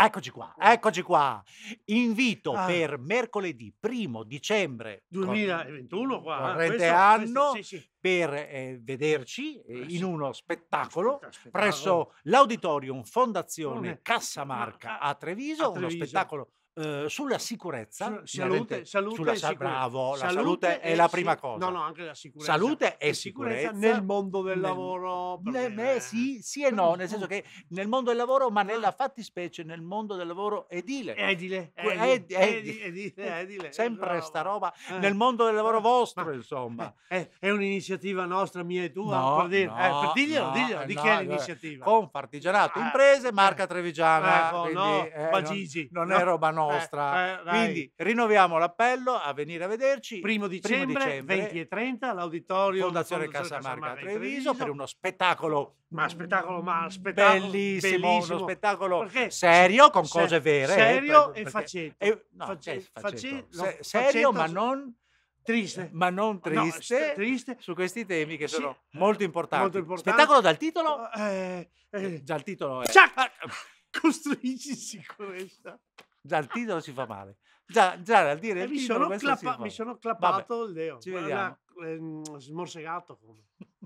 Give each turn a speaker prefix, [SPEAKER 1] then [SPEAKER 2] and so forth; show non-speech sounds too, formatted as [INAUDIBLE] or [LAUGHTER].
[SPEAKER 1] Eccoci qua, eccoci qua. Invito ah. per mercoledì 1 dicembre 2021, qua, eh, corrente questo, anno, questo, sì, sì. per eh, vederci eh, eh in uno spettacolo, spettacolo. presso oh. l'Auditorium Fondazione Cassamarca ah, a Treviso, a Treviso, uno spettacolo Ehm, sulla sicurezza, salute, salute sulla, sa- bravo, salute, la salute è la prima si- cosa. No, no, anche la sicurezza. Salute e sicurezza, sicurezza nel mondo del nel, lavoro. Ne, beh, sì, sì e no, nel senso che nel mondo del lavoro, ma nella fattispecie nel mondo del lavoro edile. Edile, edile, ed, edile, edile, edile Sempre bravo. sta roba eh. nel mondo del lavoro eh, vostro, ma, insomma. Eh, è un'iniziativa nostra, mia e tua, no, per dire. no, eh, diglielo, no, diglielo, di che è eh, l'iniziativa? Con partigianato ah, imprese, marca trevigiana, ecco, quindi, no, non, non è roba nostra eh, nostra. Eh, eh, Quindi rinnoviamo l'appello a venire a vederci. Primo dicembre, primo dicembre 20 e 30 all'auditorio Fondazione, Fondazione Casamarca a Treviso, Treviso per uno spettacolo ma spettacolo, ma spettacolo bellissimo, bellissimo. uno spettacolo perché serio con se, cose vere. Eh, serio eh, per, e facendo. Eh, no, facetto, facetto. Se, serio, ma non triste, ma non triste, no, triste, su questi temi che sono sì. Eh, molto, importanti. molto importanti. Spettacolo dal titolo? Eh, eh. Già il titolo è... Ciao! [LAUGHS] Costruisci sicurezza. Già il titolo si fa male. Già, già a dire e eh, il mi titolo sono clappa- Mi sono clappato Vabbè, il deo. Ci vediamo. ehm, smorsegato Comunque.